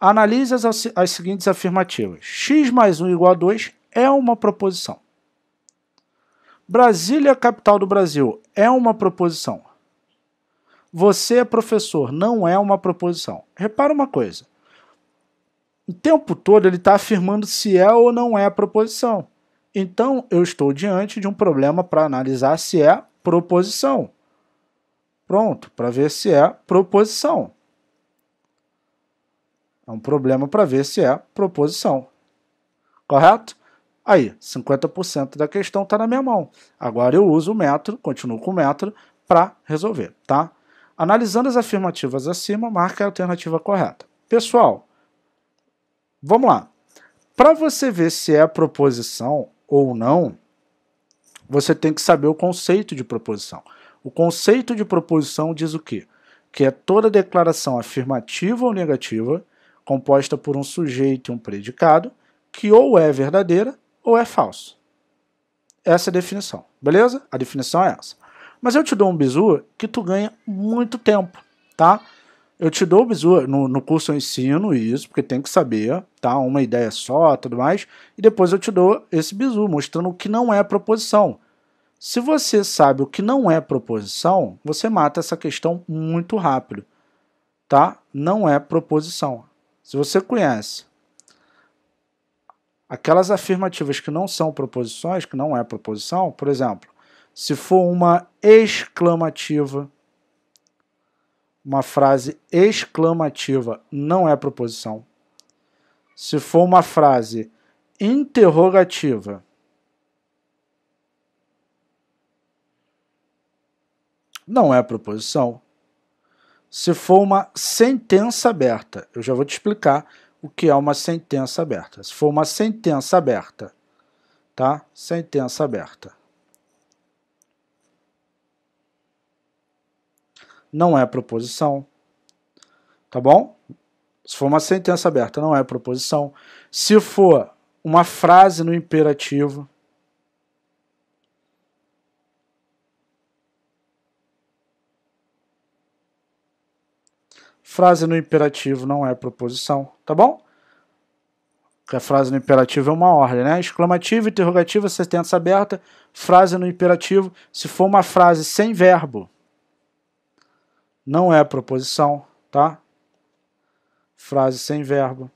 Analise as, as seguintes afirmativas. X mais 1 igual a 2 é uma proposição. Brasília, capital do Brasil, é uma proposição. Você é professor, não é uma proposição. Repara uma coisa. O tempo todo ele está afirmando se é ou não é proposição. Então eu estou diante de um problema para analisar se é proposição. Pronto, para ver se é proposição. É um problema para ver se é proposição. Correto? Aí, 50% da questão está na minha mão. Agora eu uso o método, continuo com o método para resolver, tá? Analisando as afirmativas acima, marca a alternativa correta. Pessoal, vamos lá. Para você ver se é proposição ou não, você tem que saber o conceito de proposição. O conceito de proposição diz o quê? Que é toda declaração afirmativa ou negativa composta por um sujeito e um predicado, que ou é verdadeira ou é falso. Essa é a definição, beleza? A definição é essa. Mas eu te dou um bizu que tu ganha muito tempo, tá? Eu te dou o bizu, no, no curso eu ensino isso, porque tem que saber, tá? Uma ideia só, tudo mais, e depois eu te dou esse bizu, mostrando o que não é proposição. Se você sabe o que não é proposição, você mata essa questão muito rápido, tá? Não é proposição. Se você conhece aquelas afirmativas que não são proposições, que não é proposição, por exemplo, se for uma exclamativa, uma frase exclamativa não é proposição. Se for uma frase interrogativa, não é proposição se for uma sentença aberta. Eu já vou te explicar o que é uma sentença aberta. Se for uma sentença aberta, tá? Sentença aberta. Não é proposição. Tá bom? Se for uma sentença aberta, não é proposição. Se for uma frase no imperativo, Frase no imperativo não é proposição, tá bom? Porque a frase no imperativo é uma ordem, né? Exclamativa, interrogativa, sentença aberta, frase no imperativo. Se for uma frase sem verbo, não é proposição, tá? Frase sem verbo.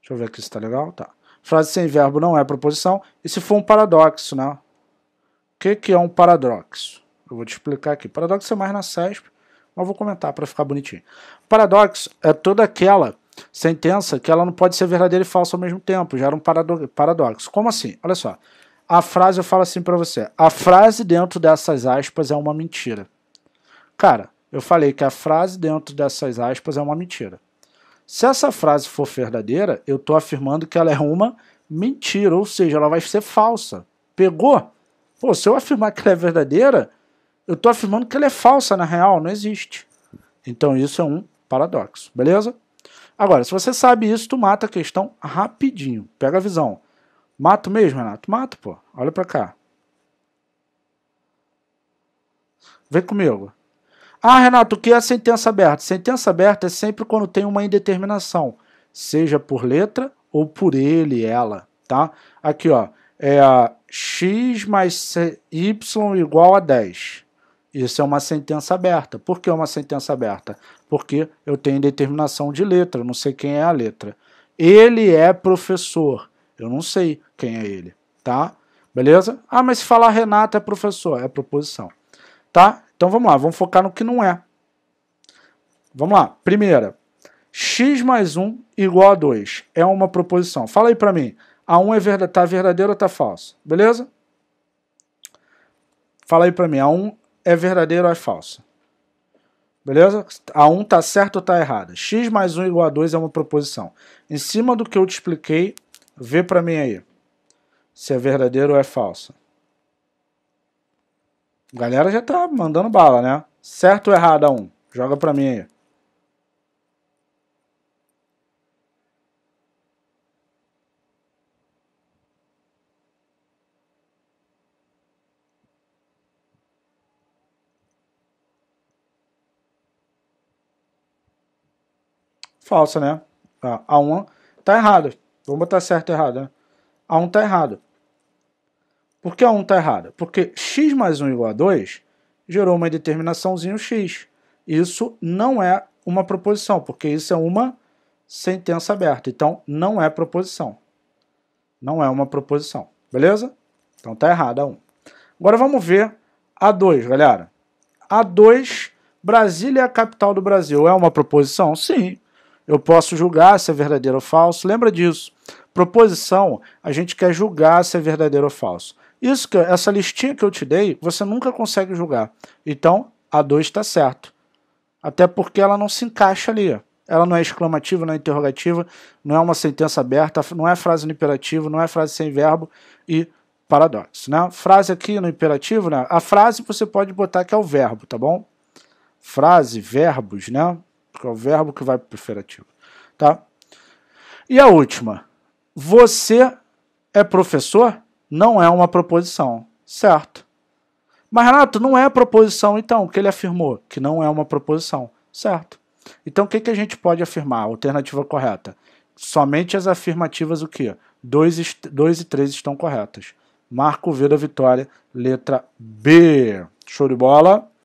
Deixa eu ver aqui se está legal. Tá. Frase sem verbo não é proposição. E se for um paradoxo, né? que, que é um paradoxo? Eu vou te explicar aqui. Paradoxo é mais na CESP, mas vou comentar para ficar bonitinho. Paradoxo é toda aquela sentença que ela não pode ser verdadeira e falsa ao mesmo tempo. Gera um paradoxo. Como assim? Olha só. A frase eu falo assim para você. A frase dentro dessas aspas é uma mentira. Cara, eu falei que a frase dentro dessas aspas é uma mentira. Se essa frase for verdadeira, eu estou afirmando que ela é uma mentira, ou seja, ela vai ser falsa. Pegou? Pô, se eu afirmar que ela é verdadeira, eu estou afirmando que ela é falsa, na real, não existe. Então isso é um paradoxo, beleza? Agora, se você sabe isso, tu mata a questão rapidinho. Pega a visão. Mato mesmo, Renato? Mato, pô. Olha pra cá. Vem comigo. Ah, Renato, o que é sentença aberta? Sentença aberta é sempre quando tem uma indeterminação, seja por letra ou por ele, ela, tá? Aqui, ó é x mais y igual a 10. Isso é uma sentença aberta. Por que é uma sentença aberta? Porque eu tenho determinação de letra, não sei quem é a letra. Ele é professor. Eu não sei quem é ele, tá? Beleza? Ah, mas se falar Renata é professor, é proposição. Tá? Então vamos lá, vamos focar no que não é. Vamos lá. Primeira, x mais 1 igual a 2 é uma proposição. Fala aí para mim. A 1 é verda tá verdadeira ou tá falso? Beleza? Fala aí para mim, a 1 é verdadeira ou é falso? Beleza? A 1 um tá certa ou tá errada? x mais 1 igual a 2 é uma proposição. Em cima do que eu te expliquei, vê para mim aí se é verdadeira ou é falso. A galera já tá mandando bala, né? Certo ou errado a 1? Joga para mim aí. falsa, né? A 1 tá errada. Vamos botar certo e errado, né? A 1 tá errada. Por que a 1 tá errada? Porque x mais 1 igual a 2 gerou uma determinaçãozinho x. Isso não é uma proposição, porque isso é uma sentença aberta. Então, não é proposição. Não é uma proposição. Beleza? Então, tá errada a 1. Agora vamos ver a 2, galera. A 2, Brasília é a capital do Brasil. É uma proposição? Sim, eu posso julgar se é verdadeiro ou falso. Lembra disso. Proposição, a gente quer julgar se é verdadeiro ou falso. Isso que essa listinha que eu te dei, você nunca consegue julgar. Então, a 2 está certo. Até porque ela não se encaixa ali. Ela não é exclamativa, não é interrogativa, não é uma sentença aberta, não é frase no imperativo, não é frase sem verbo e paradoxo. Né? Frase aqui no imperativo, né? a frase você pode botar que é o verbo, tá bom? Frase, verbos, né? porque é o verbo que vai para o preferativo. Tá? E a última. Você é professor? Não é uma proposição, certo? Mas Renato, não é proposição então, o que ele afirmou? Que não é uma proposição, certo? Então o que, que a gente pode afirmar? Alternativa correta. Somente as afirmativas o quê? 2 e 3 estão corretas. Marco V da vitória, letra B. Show de bola.